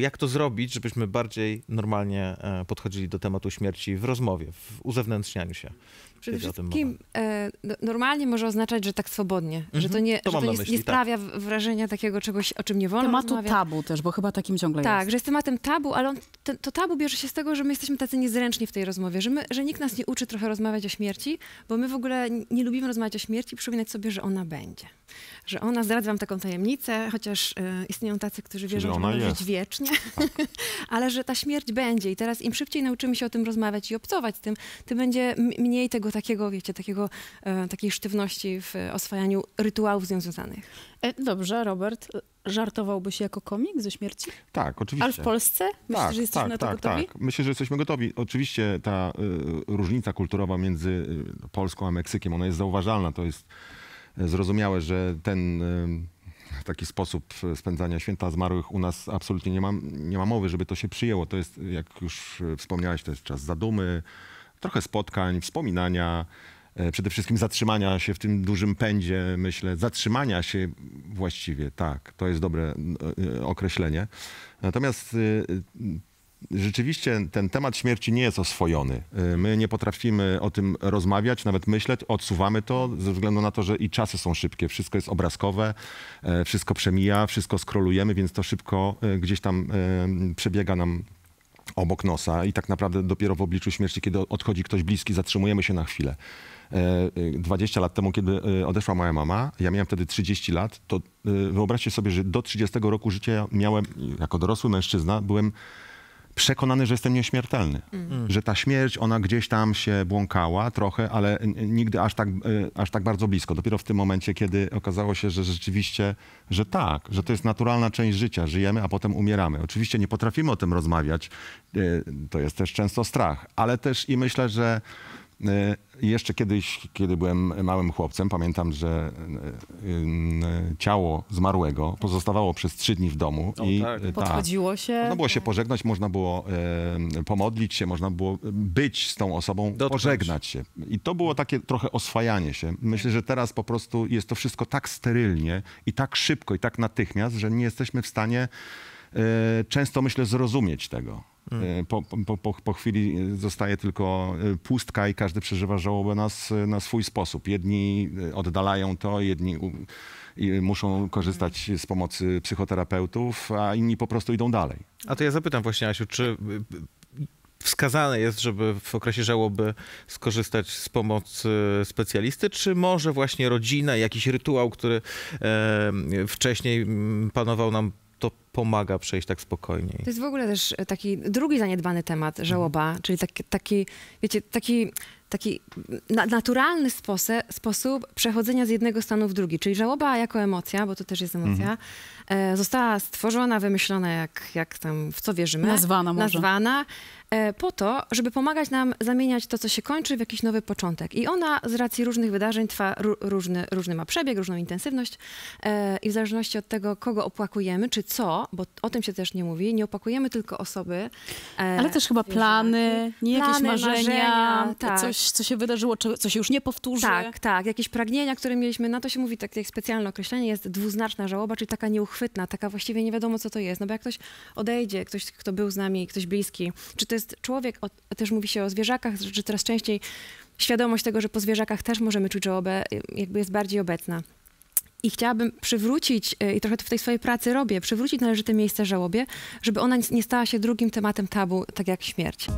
Jak to zrobić, żebyśmy bardziej normalnie e, podchodzili do tematu śmierci w rozmowie, w uzewnętrznianiu się? Przede wszystkim e, no, normalnie może oznaczać, że tak swobodnie, mm -hmm. że to mhm. nie, to że to nie, myśli, nie tak. sprawia wrażenia takiego czegoś, o czym nie wolno Tematu rozmawia. tabu też, bo chyba takim ciągle tak, jest. Tak, że jest tematem tabu, ale on, to tabu bierze się z tego, że my jesteśmy tacy niezręczni w tej rozmowie, że, my, że nikt nas nie uczy trochę rozmawiać o śmierci, bo my w ogóle nie lubimy rozmawiać o śmierci, przypominać sobie, że ona będzie. Że ona, zdradza wam taką tajemnicę, chociaż e, istnieją tacy, którzy wierzą, że, ona że żyć wiecznie, tak. ale że ta śmierć będzie i teraz im szybciej nauczymy się o tym rozmawiać i obcować z tym, tym będzie mniej tego takiego, wiecie, takiego, e, takiej sztywności w oswajaniu rytuałów z nią związanych. E, dobrze, Robert, e, żartowałbyś jako komik ze śmierci? Tak, oczywiście. Ale w Polsce? Myślisz, tak, że jesteśmy tak, na to tak, gotowi? Tak. Myślę, że jesteśmy gotowi. Oczywiście ta y, różnica kulturowa między Polską a Meksykiem, ona jest zauważalna. To jest zrozumiałe, że ten... Y, taki sposób spędzania święta zmarłych u nas absolutnie nie ma, nie ma mowy, żeby to się przyjęło. To jest, jak już wspomniałeś, to jest czas zadumy, trochę spotkań, wspominania, e, przede wszystkim zatrzymania się w tym dużym pędzie, myślę, zatrzymania się właściwie, tak, to jest dobre e, e, określenie. Natomiast rzeczywiście ten temat śmierci nie jest oswojony. My nie potrafimy o tym rozmawiać, nawet myśleć, odsuwamy to ze względu na to, że i czasy są szybkie, wszystko jest obrazkowe, wszystko przemija, wszystko skrolujemy, więc to szybko gdzieś tam przebiega nam obok nosa i tak naprawdę dopiero w obliczu śmierci, kiedy odchodzi ktoś bliski, zatrzymujemy się na chwilę. 20 e, e, lat temu, kiedy e, odeszła moja mama, ja miałem wtedy 30 lat, to wyobraźcie sobie, że do 30 roku życia miałem, jako dorosły mężczyzna, byłem przekonany, że jestem nieśmiertelny. Mm. Że ta śmierć, ona gdzieś tam się błąkała trochę, ale nigdy aż tak, e, aż tak bardzo blisko. Dopiero w tym momencie, kiedy okazało się, że rzeczywiście, że tak, że to jest naturalna część życia. Żyjemy, a potem umieramy. Oczywiście nie potrafimy o tym rozmawiać. E, to jest też często strach, ale też i myślę, że Y, jeszcze kiedyś, kiedy byłem małym chłopcem, pamiętam, że y, y, ciało zmarłego pozostawało przez trzy dni w domu. O, i tak. tak. Podchodziło się. Można było się tak. pożegnać, można było e, pomodlić się, można było być z tą osobą, Dotknąć. pożegnać się. I to było takie trochę oswajanie się. Myślę, że teraz po prostu jest to wszystko tak sterylnie i tak szybko i tak natychmiast, że nie jesteśmy w stanie e, często, myślę, zrozumieć tego. Mm. E, po, po, po, po, chwili zostaje tylko e, pustka i każdy przeżywa żałobę na, na swój sposób. Jedni e, oddalają to, jedni muszą korzystać mm. z pomocy psychoterapeutów, a inni po prostu idą dalej. A to ja zapytam właśnie, Asiu, czy y, y, wskazane jest, żeby w okresie żałoby skorzystać z pomocy specjalisty, czy może właśnie rodzina, jakiś rytuał, który e, wcześniej mm, panował nam, to pomaga przejść tak spokojniej. To jest w ogóle też e, taki drugi zaniedbany temat mhm. żałoba, mhm. czyli taki, taki, wiecie, taki, taki na naturalny spose, sposób przechodzenia z jednego stanu w drugi. Czyli żałoba jako emocja, bo to też jest mhm. emocja, mhm. została stworzona, wymyślona, jak, jak tam, w co wierzymy. Nazwana może. Nazwana e, po to, żeby pomagać nam zamieniać to, co się kończy, w jakiś nowy początek. I ona z racji różnych wydarzeń trwa różny, różny ma przebieg, różną intensywność i w zależności od tego, kogo opłakujemy, czy co, bo o tym się też nie mówi, nie opakujemy tylko osoby. E, Ale też chyba plany, nie plany, jakieś marzenia, marzenia tak. coś, co się wydarzyło, co się już nie powtórzy. Tak, tak. Jakieś pragnienia, które mieliśmy, na to się mówi takie specjalne określenie, jest dwuznaczna żałoba, czyli taka nieuchwytna, taka właściwie nie wiadomo, co to jest. No bo jak ktoś odejdzie, ktoś, kto był z nami, ktoś bliski, czy to jest człowiek, o, też mówi się o zwierzakach, czy coraz częściej świadomość tego, że po zwierzakach też możemy czuć żałobę, y, jakby jest bardziej obecna. I chciałabym przywrócić, e, i trochę to w tej swojej pracy robię, przywrócić należyte miejsce żałobie, żeby ona nie stała się drugim tematem tabu, tak jak śmierć.